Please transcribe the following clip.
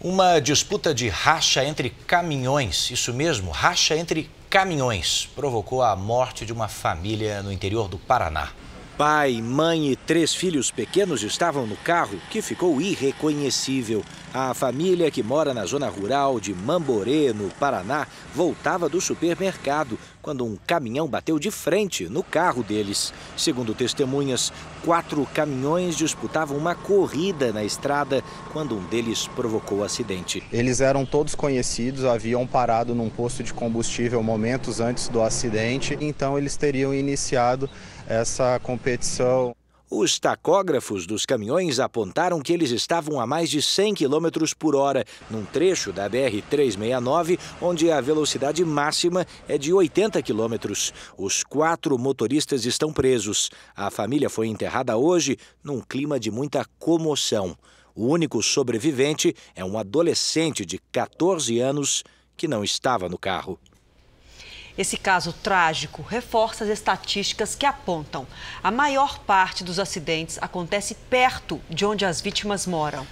Uma disputa de racha entre caminhões, isso mesmo, racha entre caminhões, provocou a morte de uma família no interior do Paraná. Pai, mãe e três filhos pequenos estavam no carro, que ficou irreconhecível. A família que mora na zona rural de Mamborê, no Paraná, voltava do supermercado quando um caminhão bateu de frente no carro deles. Segundo testemunhas, quatro caminhões disputavam uma corrida na estrada quando um deles provocou o acidente. Eles eram todos conhecidos, haviam parado num posto de combustível momentos antes do acidente, então eles teriam iniciado essa competição. Os tacógrafos dos caminhões apontaram que eles estavam a mais de 100 km por hora, num trecho da BR-369, onde a velocidade máxima é de 80 km. Os quatro motoristas estão presos. A família foi enterrada hoje num clima de muita comoção. O único sobrevivente é um adolescente de 14 anos que não estava no carro. Esse caso trágico reforça as estatísticas que apontam. A maior parte dos acidentes acontece perto de onde as vítimas moram.